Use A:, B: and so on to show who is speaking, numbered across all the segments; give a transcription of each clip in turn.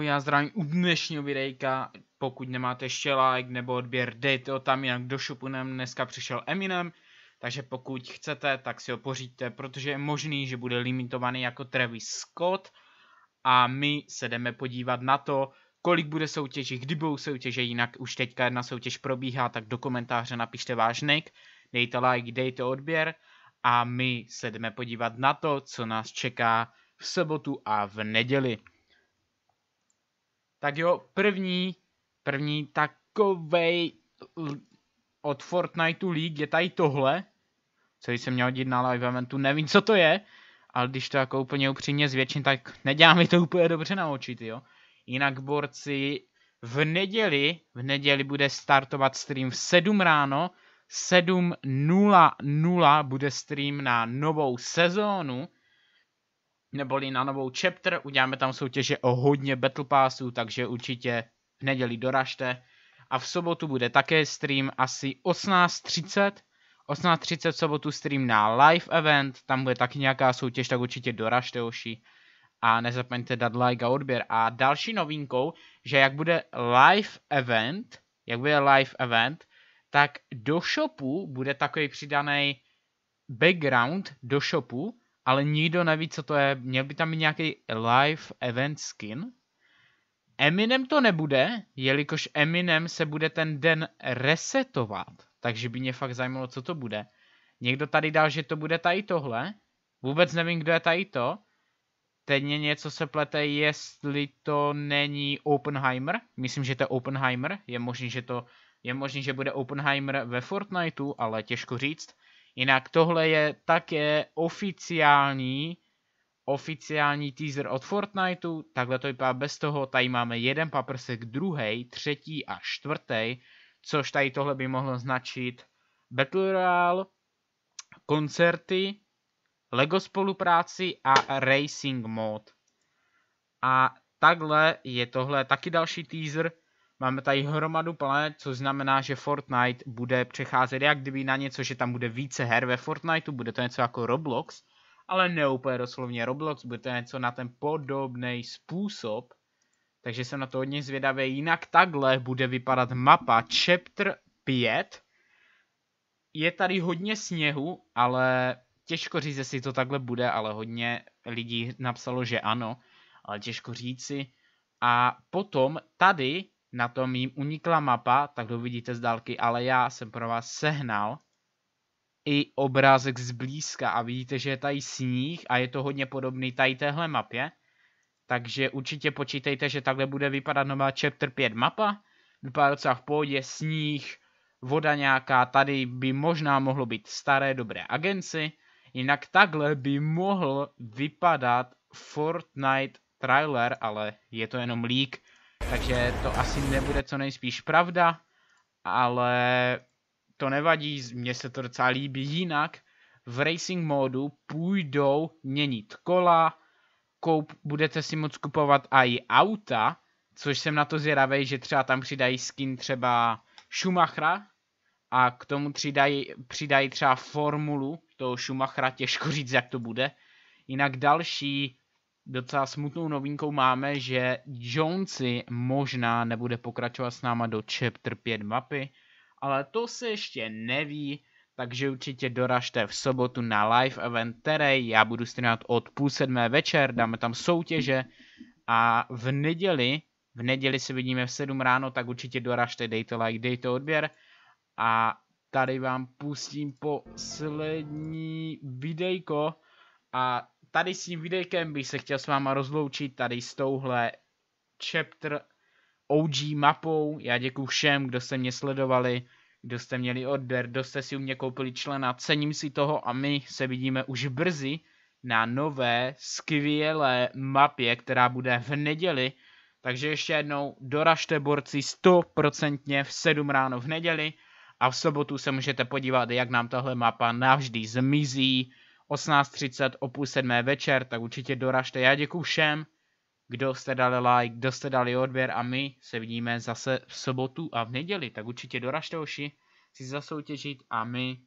A: Jako já zdravím u dnešního videjka, pokud nemáte ještě like nebo odběr, dejte ho tam, jinak do shopu nem dneska přišel Eminem, takže pokud chcete, tak si ho poříďte, protože je možný, že bude limitovaný jako Travis Scott a my se jdeme podívat na to, kolik bude soutěží, kdy budou soutěže, jinak už teďka jedna soutěž probíhá, tak do komentáře napište váš nick, dejte like, dejte odběr a my se jdeme podívat na to, co nás čeká v sobotu a v neděli. Tak jo, první, první takovej od Fortniteu League je tady tohle, co jsem měl dít na live eventu, nevím co to je, ale když to jako úplně upřímně zvětším, tak nedělá mi to úplně dobře na oči, jo. Jinak borci v neděli, v neděli bude startovat stream v 7 ráno, 7.00 bude stream na novou sezónu, neboli na novou chapter, uděláme tam soutěže o hodně battle passů, takže určitě v neděli doražte. A v sobotu bude také stream asi 18.30, 18.30 v sobotu stream na live event, tam bude taky nějaká soutěž, tak určitě doražte oši. A nezapomeňte dát like a odběr. A další novinkou, že jak bude live event, jak bude live event, tak do shopu bude takový přidaný background do shopu, ale nikdo neví, co to je. Měl by tam být nějaký live event skin. Eminem to nebude, jelikož Eminem se bude ten den resetovat, takže by mě fakt zajímalo, co to bude. Někdo tady dal, že to bude tady tohle. Vůbec nevím, kdo je tady to. Teď mě něco se plete, jestli to není Oppenheimer. Myslím, že to je Oppenheimer. Je možný, že to je možný, že bude Oppenheimer ve Fortniteu, ale těžko říct. Jinak tohle je také oficiální oficiální teaser od Fortniteu, takhle to vypadá bez toho, tady máme jeden paprsek, druhý, třetí a čtvrtý, což tady tohle by mohlo značit Battle Royale, koncerty, LEGO spolupráci a Racing mod. A takhle je tohle taky další teaser, Máme tady hromadu planet, což znamená, že Fortnite bude přecházet jak kdyby na něco, že tam bude více her ve Fortniteu, bude to něco jako Roblox, ale ne úplně doslovně Roblox, bude to něco na ten podobný způsob, takže jsem na to hodně zvědavý. Jinak takhle bude vypadat mapa Chapter 5. Je tady hodně sněhu, ale těžko říct, jestli to takhle bude, ale hodně lidí napsalo, že ano, ale těžko říci. A potom tady na tom jim unikla mapa, tak to vidíte z dálky, ale já jsem pro vás sehnal i obrázek zblízka a vidíte, že je tady sníh a je to hodně podobný tady téhle mapě. Takže určitě počítejte, že takhle bude vypadat nová chapter 5 mapa. Vypadá docela v pohodě, sníh, voda nějaká, tady by možná mohlo být staré dobré agenci. Jinak takhle by mohl vypadat Fortnite trailer, ale je to jenom lík takže to asi nebude co nejspíš pravda, ale to nevadí, mně se to docela líbí jinak. V racing modu půjdou měnit kola, koup, budete si moc kupovat i auta, což jsem na to zvědavý, že třeba tam přidají skin třeba Schumachera a k tomu přidají, přidají třeba formulu toho Schumachera, těžko říct, jak to bude. Jinak další docela smutnou novinkou máme, že Jonesy možná nebude pokračovat s náma do chapter 5 mapy, ale to se ještě neví, takže určitě doražte v sobotu na live event, který já budu streamovat od půl sedmé večer, dáme tam soutěže a v neděli, v neděli se vidíme v 7 ráno, tak určitě doražte, dejte like, dejte odběr a tady vám pustím poslední videjko a tady s tím videjkem bych se chtěl s váma rozloučit, tady s touhle chapter OG mapou. Já děkuji všem, kdo se mě sledovali, kdo jste měli odběr, kdo jste si u mě koupili člena. Cením si toho a my se vidíme už brzy na nové skvělé mapě, která bude v neděli. Takže ještě jednou doražte borci 100% v 7 ráno v neděli a v sobotu se můžete podívat, jak nám tahle mapa navždy zmizí 18.30 o půl sedmé večer, tak určitě doražte. Já děkuji všem, kdo jste dali like, kdo jste dali odběr a my se vidíme zase v sobotu a v neděli, tak určitě doražte oši, si zasoutěžit a my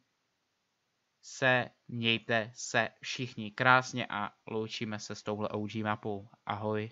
A: se mějte se všichni krásně a loučíme se s touhle OG mapou. Ahoj.